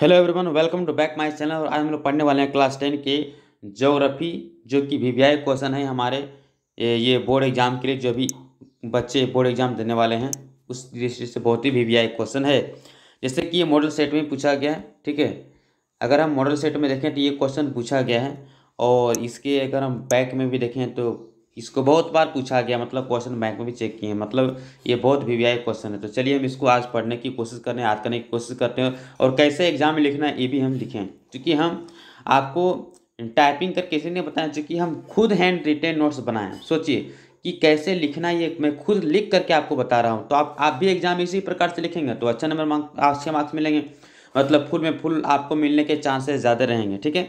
hello everyone welcome to back my channel और आज हम लोग पढ़ने वाले हैं क्लास टेन के जोग्राफी जो कि वी क्वेश्चन है हमारे ये बोर्ड एग्जाम के लिए जो भी बच्चे बोर्ड एग्जाम देने वाले हैं उस दृष्टि से बहुत ही वी क्वेश्चन है जैसे कि ये मॉडल सेट में पूछा गया है ठीक है अगर हम मॉडल सेट में देखें तो ये क्वेश्चन पूछा गया है और इसके अगर हम बैक में भी देखें तो इसको बहुत बार पूछा गया मतलब क्वेश्चन बैंक में भी चेक किए हैं मतलब ये बहुत वी वी क्वेश्चन है तो चलिए हम इसको आज पढ़ने की कोशिश करने याद करने की कोशिश करते हैं और कैसे एग्जाम में लिखना है ये भी हम लिखें क्योंकि हम आपको टाइपिंग करके इसी ने बताया चूँकि हम खुद हैंड रिटेन नोट्स बनाएं सोचिए कि कैसे लिखना ये मैं खुद लिख करके आपको बता रहा हूँ तो आप आप भी एग्जाम इसी प्रकार से लिखेंगे तो अच्छा नंबर मार्क्स अच्छे मार्क्स मिलेंगे मतलब फुल में फुल आपको मिलने के चांसेस ज़्यादा रहेंगे ठीक है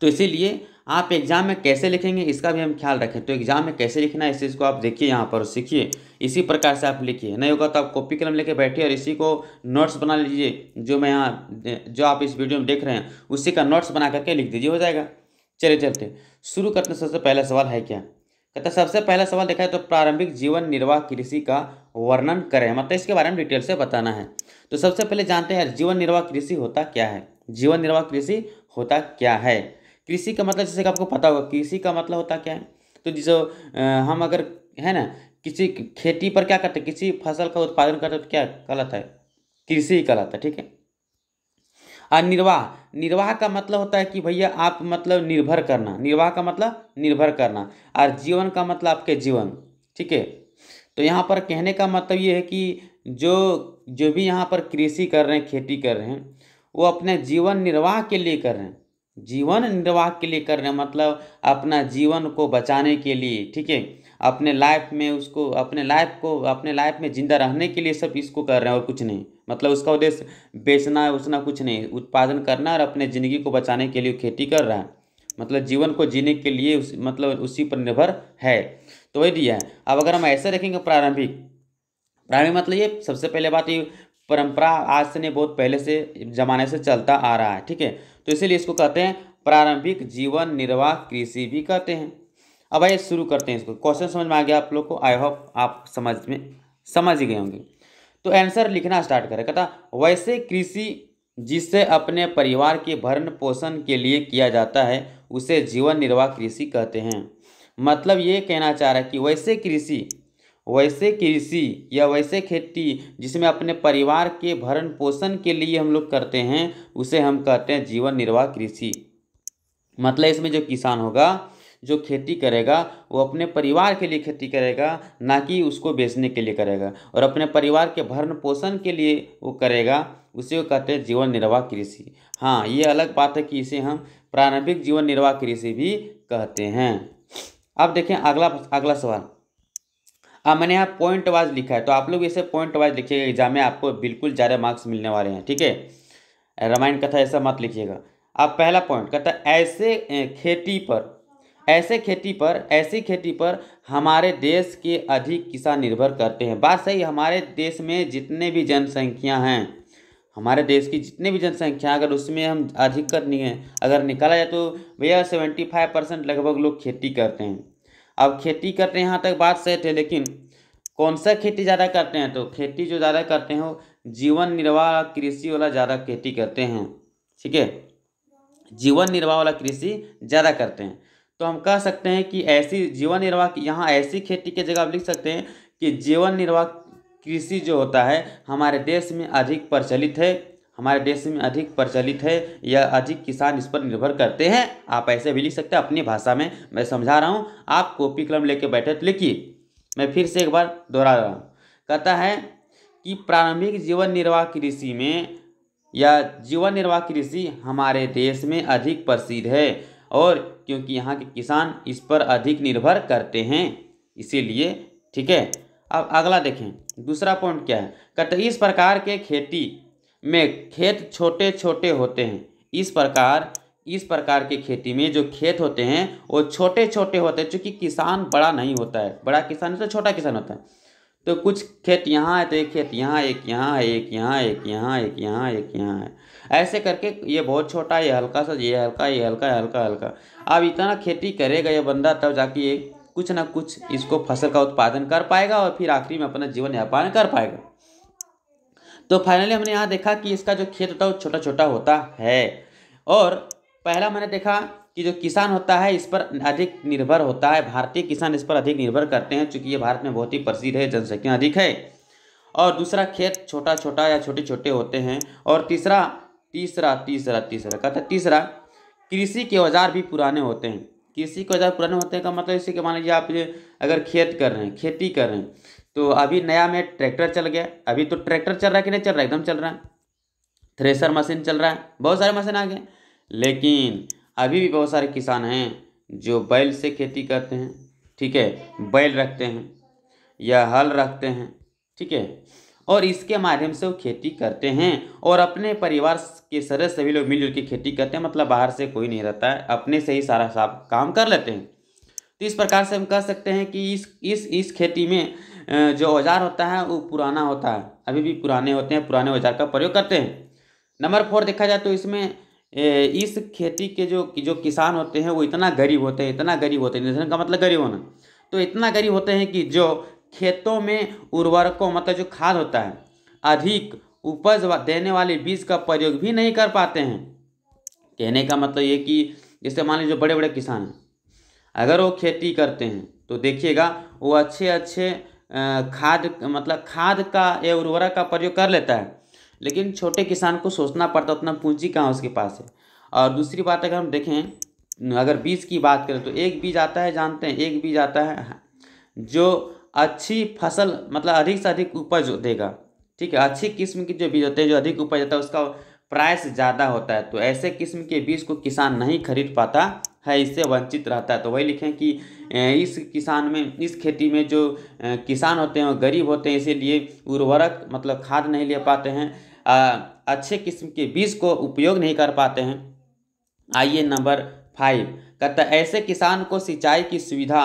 तो इसीलिए आप एग्ज़ाम में कैसे लिखेंगे इसका भी हम ख्याल रखें तो एग्ज़ाम में कैसे लिखना है इस चीज़ को आप देखिए यहाँ पर सीखिए इसी प्रकार से आप लिखिए नहीं होगा तो आप कॉपी कलम लेके बैठिए और इसी को नोट्स बना लीजिए जो मैं यहाँ जो आप इस वीडियो में देख रहे हैं उसी का नोट्स बना करके लिख दीजिए हो जाएगा चलिए चलते शुरू करते सबसे पहला सवाल है क्या कहते सबसे पहला सवाल देखा है तो प्रारंभिक जीवन निर्वाह कृषि का वर्णन करें मतलब इसके बारे में डिटेल से बताना है तो सबसे पहले जानते हैं जीवन निर्वाह कृषि होता क्या है जीवन निर्वाह कृषि होता क्या है कृषि का मतलब जैसे कि आपको पता होगा कृषि का मतलब होता क्या है तो जैसे हम अगर है ना किसी खेती पर क्या करते हैं किसी फसल का उत्पादन करते तो क्या गलत है कृषि गलत है ठीक है और निर्वाह निर्वाह का मतलब होता है कि भैया आप मतलब निर्भर करना निर्वाह का मतलब निर्भर करना और जीवन का मतलब आपके जीवन ठीक है तो यहाँ पर कहने का मतलब ये है कि जो जो भी यहाँ पर कृषि कर रहे हैं खेती कर रहे हैं वो अपने जीवन निर्वाह के लिए कर रहे हैं जीवन निर्वाह के लिए कर रहे हैं मतलब अपना जीवन को बचाने के लिए ठीक है अपने लाइफ में उसको अपने लाइफ को अपने लाइफ में ज़िंदा रहने के लिए सब इसको कर रहे हैं और कुछ नहीं मतलब उसका उद्देश्य बेचना उचना कुछ नहीं उत्पादन करना और अपने ज़िंदगी को बचाने के लिए खेती कर रहा है मतलब जीवन को जीने के लिए उस मतलब उसी पर निर्भर है तो वही दिया है अब अगर हम ऐसे रखेंगे प्रारंभिक प्रारंभिक मतलब ये सबसे पहले बात ये परंपरा आज से नहीं बहुत पहले से ज़माने से चलता आ रहा है ठीक है तो इसीलिए इसको कहते हैं प्रारंभिक जीवन निर्वाह कृषि भी कहते हैं अब आइए शुरू करते हैं इसको क्वेश्चन समझ में आ गया आप लोग को आई होप आप समझ में समझ ही गए होंगे तो आंसर लिखना स्टार्ट करें कहता वैसे कृषि जिससे अपने परिवार के भरण पोषण के लिए किया जाता है उसे जीवन निर्वाह कृषि कहते हैं मतलब ये कहना चाह रहा है कि वैसे कृषि वैसे कृषि या वैसे खेती जिसमें अपने परिवार के भरण पोषण के लिए हम लोग करते हैं उसे हम कहते हैं जीवन निर्वाह कृषि मतलब इसमें जो किसान होगा जो खेती करेगा वो अपने परिवार के लिए खेती करेगा ना कि उसको बेचने के लिए करेगा और अपने परिवार के भरण पोषण के लिए वो करेगा उसे वो कहते हैं जीवन निर्वाह कृषि हाँ ये अलग बात है कि इसे हम प्रारंभिक जीवन निर्वाह कृषि भी कहते हैं अब देखें अगला अगला सवाल अब हाँ, मैंने यहाँ पॉइंट वाइज लिखा है तो आप लोग इसे पॉइंट वाइज लिखिएगा एग्जाम में आपको बिल्कुल ज़्यादा मार्क्स मिलने वाले हैं ठीक है रामायण कथा ऐसा मत लिखिएगा आप पहला पॉइंट कहता है ऐसे खेती पर ऐसे खेती पर ऐसी खेती पर हमारे देश के अधिक किसान निर्भर करते हैं बात सही हमारे देश में जितने भी जनसंख्या हैं हमारे देश की जितने भी जनसंख्या अगर उसमें हम अधिक कर नहीं है अगर निकाला जाए तो भैया सेवेंटी फाइव परसेंट लगभग लोग खेती करते हैं अब खेती करते हैं यहाँ तक बात सही है लेकिन कौन सा खेती ज़्यादा करते हैं तो खेती जो ज़्यादा करते हैं वो जीवन निर्वाह कृषि वाला ज़्यादा खेती करते हैं ठीक है जीवन निर्वाह वाला कृषि ज़्यादा करते हैं तो हम कह सकते हैं कि ऐसी जीवन निर्वाह की यहाँ ऐसी खेती के जगह आप लिख सकते हैं कि जीवन निर्वाह कृषि जो होता है हमारे देश में अधिक प्रचलित है हमारे देश में अधिक प्रचलित है या अधिक किसान इस पर निर्भर करते हैं आप ऐसे भी लिख सकते हैं अपनी भाषा में मैं समझा रहा हूँ आप कॉपी कलम लेके बैठे तो लिखिए मैं फिर से एक बार दोहरा रहा हूँ कहता है कि प्रारंभिक जीवन निर्वाह कृषि में या जीवन निर्वाह कृषि हमारे देश में अधिक प्रसिद्ध है और क्योंकि यहाँ के किसान इस पर अधिक निर्भर करते हैं इसीलिए ठीक है अब अगला देखें दूसरा पॉइंट क्या है कहते इस प्रकार के खेती में खेत छोटे छोटे होते हैं इस प्रकार इस प्रकार के खेती में जो खेत होते हैं वो छोटे छोटे होते हैं चूँकि किसान बड़ा नहीं होता है बड़ा किसान होता तो छोटा किसान होता है तो कुछ खेत यहाँ है तो एक खेत यहाँ एक यहाँ है एक यहाँ एक यहाँ एक यहाँ एक यहाँ है ऐसे करके ये बहुत छोटा ये हल्का सा ये हल्का ये हल्का हल्का हल्का अब इतना खेती करेगा ये बंदा तब जाके ये कुछ ना कुछ इसको फसल का उत्पादन कर पाएगा और फिर आखिरी में अपना जीवन यापन कर पाएगा तो फाइनली हमने यहाँ देखा कि इसका जो खेत होता है वो छोटा छोटा होता है और पहला मैंने देखा कि जो किसान होता है इस पर अधिक निर्भर होता है भारतीय किसान इस पर अधिक निर्भर करते हैं चूँकि ये भारत में बहुत ही प्रसिद्ध है जनसंख्या अधिक है और दूसरा खेत छोटा छोटा या छोटे छोटे होते हैं और तीसरा तीसरा तीसरा तीसरा कहता है तीसरा कृषि के औजार भी पुराने होते हैं कृषि के औजार पुराने होते हैं का मतलब इसी के मान लीजिए आप अगर खेत कर रहे हैं खेती कर रहे हैं तो अभी नया में ट्रैक्टर चल गया अभी तो ट्रैक्टर चल रहा है कि नहीं चल रहा है एकदम चल रहा है थ्रेसर मशीन चल रहा है बहुत सारे मशीन आ गए लेकिन अभी भी बहुत सारे किसान हैं जो बैल से खेती करते हैं ठीक है बैल रखते हैं या हल रखते हैं ठीक है और इसके माध्यम से वो खेती करते हैं और अपने परिवार के सदस्य सभी लोग मिलजुल के खेती करते हैं मतलब बाहर से कोई नहीं रहता है अपने से ही सारा साफ काम कर लेते हैं तो इस प्रकार से हम कह सकते हैं कि इस इस इस खेती में जो औजार होता है वो पुराना होता है अभी भी पुराने होते हैं पुराने औजार का प्रयोग करते हैं नंबर फोर देखा जाए तो इसमें इस खेती के जो जो किसान होते हैं वो इतना गरीब होते हैं इतना गरीब होते हैं निधन का मतलब गरीब होना तो इतना गरीब होते हैं कि जो खेतों में उर्वरकों मतलब जो खाद होता है अधिक उपज देने वाले बीज का प्रयोग भी नहीं कर पाते हैं कहने का मतलब ये कि जैसे मान लीजिए बड़े बड़े किसान हैं अगर वो खेती करते हैं तो देखिएगा वो अच्छे अच्छे खाद मतलब खाद का या उर्वरक का प्रयोग कर लेता है लेकिन छोटे किसान को सोचना पड़ता उतना पूंजी कहाँ उसके पास है और दूसरी बात अगर हम देखें अगर बीज की बात करें तो एक बीज आता है जानते हैं एक बीज आता है हाँ, जो अच्छी फसल मतलब अधिक से अधिक उपज देगा ठीक है अच्छी किस्म की जो बीज होते हैं जो अधिक उपज होता है उसका प्राइस ज़्यादा होता है तो ऐसे किस्म के बीज को किसान नहीं खरीद पाता है इससे वंचित रहता है तो वही लिखें कि इस किसान में इस खेती में जो किसान होते हैं वो गरीब होते हैं इसीलिए उर्वरक मतलब खाद नहीं ले पाते हैं अच्छे किस्म के बीज को उपयोग नहीं कर पाते हैं आइए नंबर फाइव कहता ऐसे किसान को सिंचाई की सुविधा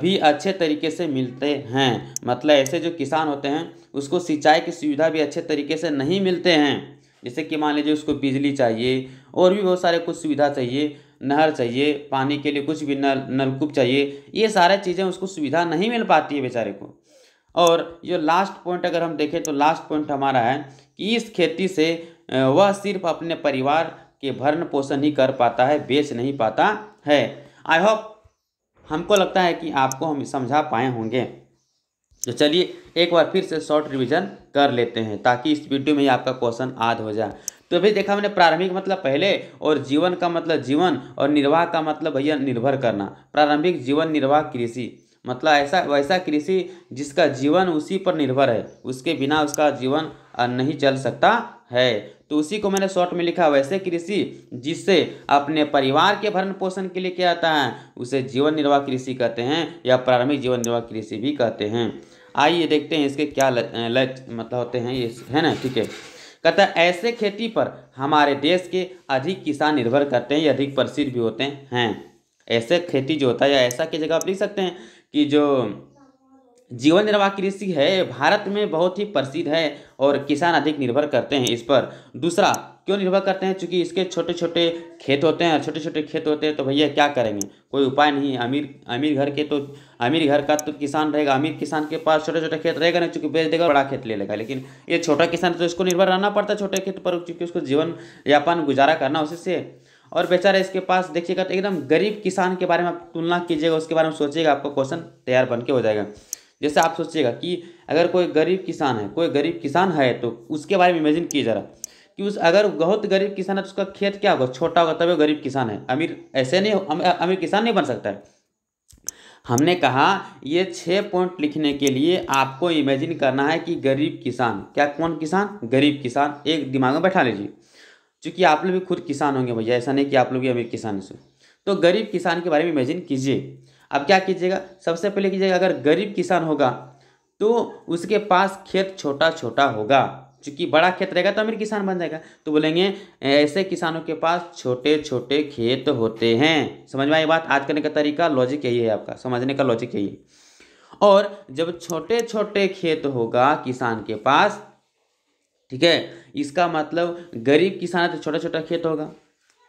भी अच्छे तरीके से मिलते हैं मतलब ऐसे जो किसान होते हैं उसको सिंचाई की सुविधा भी अच्छे तरीके से नहीं मिलते हैं जैसे कि मान लीजिए उसको बिजली चाहिए और भी बहुत सारे कुछ सुविधा चाहिए नहर चाहिए पानी के लिए कुछ भी नल नलकूप चाहिए ये सारे चीज़ें उसको सुविधा नहीं मिल पाती है बेचारे को और जो लास्ट पॉइंट अगर हम देखें तो लास्ट पॉइंट हमारा है कि इस खेती से वह सिर्फ अपने परिवार के भरण पोषण ही कर पाता है बेच नहीं पाता है आई होप हमको लगता है कि आपको हम समझा पाए होंगे तो चलिए एक बार फिर से शॉर्ट रिवीजन कर लेते हैं ताकि इस वीडियो में ही आपका क्वेश्चन आद हो जाए तो भाई देखा मैंने प्रारंभिक मतलब पहले और जीवन का मतलब जीवन और निर्वाह का मतलब भैया निर्भर करना प्रारंभिक जीवन निर्वाह कृषि मतलब ऐसा वैसा कृषि जिसका जीवन उसी पर निर्भर है उसके बिना उसका जीवन नहीं चल सकता है तो उसी को मैंने शॉर्ट में लिखा वैसे कृषि जिससे अपने परिवार के भरण पोषण के लिए किया जाता है उसे जीवन निर्वाह कृषि कहते हैं या प्रारंभिक जीवन निर्वाह कृषि भी कहते हैं आइए देखते हैं इसके क्या लक्ष्य मतलब होते हैं ये है ना ठीक है कहता है ऐसे खेती पर हमारे देश के अधिक किसान निर्भर करते हैं या अधिक प्रसिद्ध भी होते हैं ऐसे खेती जो होता है या ऐसा की जगह आप लिख सकते हैं कि जो जीवन निर्वाह कृषि है भारत में बहुत ही प्रसिद्ध है और किसान अधिक निर्भर करते हैं इस पर दूसरा क्यों निर्भर करते हैं चूँकि इसके छोटे छोटे खेत होते हैं और छोटे छोटे खेत होते हैं तो भैया क्या करेंगे कोई उपाय नहीं अमीर अमीर घर के तो अमीर घर का तो किसान रहेगा अमीर किसान के पास छोटे छोटे खेत रहेगा ना चूँकि बेच देगा बड़ा खेत ले लेगा लेकिन ये छोटा किसान तो इसको निर्भर रहना पड़ता है छोटे खेत पर चूँकि उसको जीवन यापन गुजारा करना उसी से और बेचारा इसके पास देखिएगा तो एकदम गरीब किसान के बारे में आप तुलना कीजिएगा उसके बारे में सोचिएगा आपका क्वेश्चन तैयार बन के हो जाएगा जैसे आप सोचिएगा कि अगर कोई गरीब किसान है कोई गरीब किसान है तो उसके बारे में इमेजिन किया जा रहा कि उस अगर बहुत गरीब किसान है तो उसका खेत क्या होगा छोटा होगा तभी वो गरीब किसान है अमीर ऐसे नहीं अमीर किसान नहीं बन सकता है हमने कहा ये छः पॉइंट लिखने के लिए आपको इमेजिन करना है कि गरीब किसान क्या कौन किसान गरीब किसान एक दिमाग में बैठा लीजिए चूँकि आप लोग भी खुद किसान होंगे भैया ऐसा नहीं कि आप लोग भी अमीर किसान से तो गरीब किसान के बारे में इमेजिन कीजिए अब क्या कीजिएगा सबसे पहले कीजिएगा अगर गरीब किसान होगा तो उसके पास खेत छोटा छोटा होगा चूँकि बड़ा खेत रहेगा तो अमीर किसान बन जाएगा तो बोलेंगे ऐसे किसानों के पास छोटे छोटे खेत होते हैं समझ में आई बात आज करने का तरीका लॉजिक यही है आपका समझने का लॉजिक यही है और जब छोटे छोटे खेत होगा किसान के पास ठीक है इसका मतलब गरीब किसान है तो छोटा छोटा खेत होगा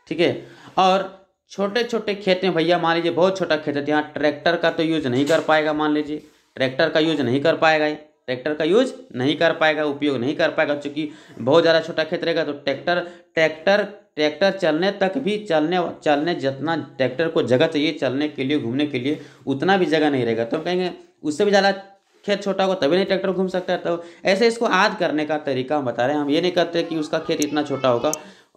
ठीक है और छोटे छोटे खेत में भैया मान लीजिए बहुत छोटा खेत है तो यहाँ ट्रैक्टर का तो यूज नहीं कर पाएगा मान लीजिए ट्रैक्टर का यूज नहीं कर पाएगा ट्रैक्टर का यूज नहीं कर पाएगा उपयोग नहीं कर पाएगा चूंकि बहुत ज़्यादा छोटा खेत रहेगा तो ट्रैक्टर ट्रैक्टर ट्रैक्टर चलने तक भी चलने चलने जितना ट्रैक्टर को जगह चाहिए चलने के लिए घूमने के लिए उतना भी जगह नहीं रहेगा तो हम कहेंगे उससे भी ज़्यादा खेत छोटा होगा तभी नहीं ट्रैक्टर घूम सकता है तो ऐसे इसको आद करने का तरीका हम बता रहे हैं हम ये नहीं कहते कि उसका खेत इतना छोटा होगा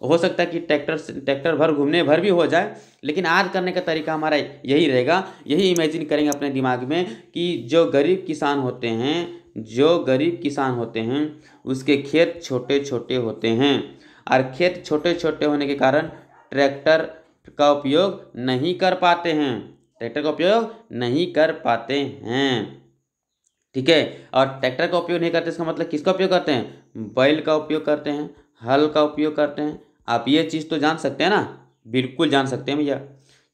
हो सकता है कि ट्रैक्टर ट्रैक्टर भर घूमने भर भी हो जाए लेकिन आद करने का तरीका हमारा यही रहेगा यही इमेजिन करेंगे अपने दिमाग में कि जो गरीब किसान होते हैं जो गरीब किसान होते हैं उसके खेत छोटे छोटे होते हैं और खेत छोटे छोटे होने के कारण ट्रैक्टर का उपयोग नहीं कर पाते हैं ट्रैक्टर का उपयोग नहीं कर पाते हैं ठीक है और ट्रैक्टर का उपयोग नहीं करते इसका मतलब किसका उपयोग करते हैं बैल का उपयोग करते हैं हल का उपयोग करते हैं आप ये चीज़ तो जान सकते हैं ना बिल्कुल जान सकते हैं भैया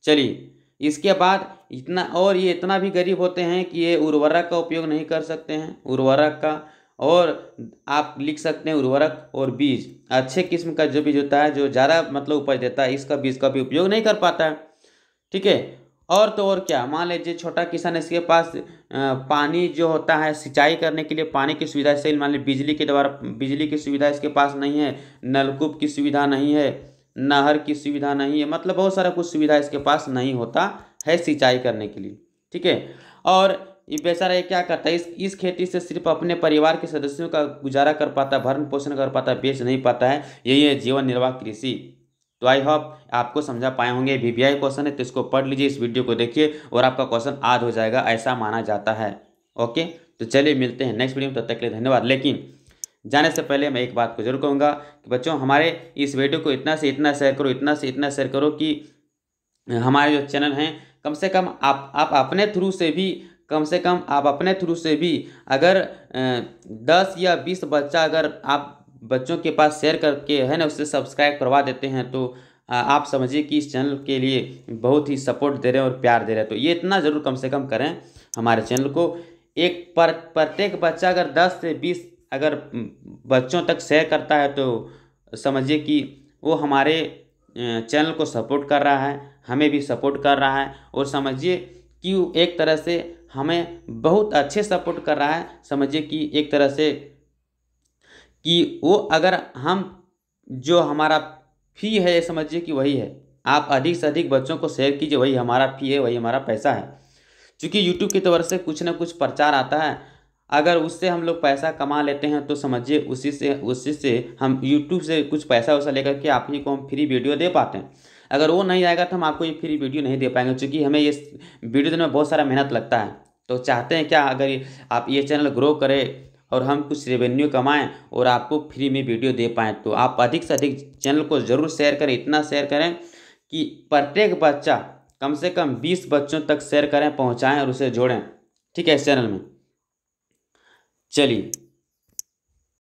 चलिए इसके बाद इतना और ये इतना भी गरीब होते हैं कि ये उर्वरक का उपयोग नहीं कर सकते हैं उर्वरक का और आप लिख सकते हैं उर्वरक और बीज अच्छे किस्म का जो बीज होता है जो ज़्यादा मतलब उपज देता है इसका बीज का भी उपयोग नहीं कर पाता है ठीक है और तो और क्या मान लीजिए छोटा किसान इसके पास पानी जो होता है सिंचाई करने के लिए पानी की सुविधा जैसे मान लीजिए बिजली के द्वारा बिजली की सुविधा इसके पास नहीं है नलकूप की सुविधा नहीं है नहर की सुविधा नहीं है मतलब बहुत सारा कुछ सुविधा इसके पास नहीं होता है सिंचाई करने के लिए ठीक है और ये बेचारा ये क्या करता है इस इस खेती से सिर्फ अपने परिवार के सदस्यों का गुजारा कर पाता है भरण पोषण कर पाता है बेच नहीं पाता है यही है जीवन निर्वाह कृषि तो आई होप आपको समझा पाए होंगे वी वी क्वेश्चन है तो इसको पढ़ लीजिए इस वीडियो को देखिए और आपका क्वेश्चन आद हो जाएगा ऐसा माना जाता है ओके तो चलिए मिलते हैं नेक्स्ट वीडियो में तब तक के लिए धन्यवाद लेकिन जाने से पहले मैं एक बात को जरूर कहूँगा कि बच्चों हमारे इस वीडियो को इतना से इतना शेयर करो इतना से इतना शेयर करो कि हमारे जो चैनल हैं कम से कम आप आप अपने थ्रू से भी कम से कम आप अपने थ्रू से भी अगर दस या बीस बच्चा अगर आप बच्चों के पास शेयर करके है ना उससे सब्सक्राइब करवा देते हैं तो आप समझिए कि इस चैनल के लिए बहुत ही सपोर्ट दे रहे हैं और प्यार दे रहे हैं तो ये इतना ज़रूर कम से कम करें हमारे चैनल को एक पर प्रत्येक बच्चा अगर दस से बीस अगर बच्चों तक शेयर करता है तो समझिए कि वो हमारे चैनल को सपोर्ट कर रहा है हमें भी सपोर्ट कर रहा है और समझिए कि एक तरह से हमें बहुत अच्छे सपोर्ट कर रहा है समझिए कि एक तरह से कि वो अगर हम जो हमारा फी है ये समझिए कि वही है आप अधिक से अधिक बच्चों को शेयर कीजिए वही हमारा फी है वही हमारा पैसा है चूँकि यूट्यूब की तरफ से कुछ ना कुछ प्रचार आता है अगर उससे हम लोग पैसा कमा लेते हैं तो समझिए उसी से उसी से हम यूट्यूब से कुछ पैसा वैसा लेकर के आप ही को हम फ्री वीडियो दे पाते हैं अगर वो नहीं आएगा तो हम आपको ये फ्री वीडियो नहीं दे पाएंगे क्योंकि हमें ये वीडियो देने में बहुत सारा मेहनत लगता है तो चाहते हैं क्या अगर आप ये चैनल ग्रो करें और हम कुछ रेवेन्यू कमाएं और आपको फ्री में वीडियो दे पाएँ तो आप अधिक से अधिक चैनल को ज़रूर शेयर करें इतना शेयर करें कि प्रत्येक बच्चा कम से कम बीस बच्चों तक शेयर करें पहुँचाएँ और उसे जोड़ें ठीक है इस चैनल में चलिए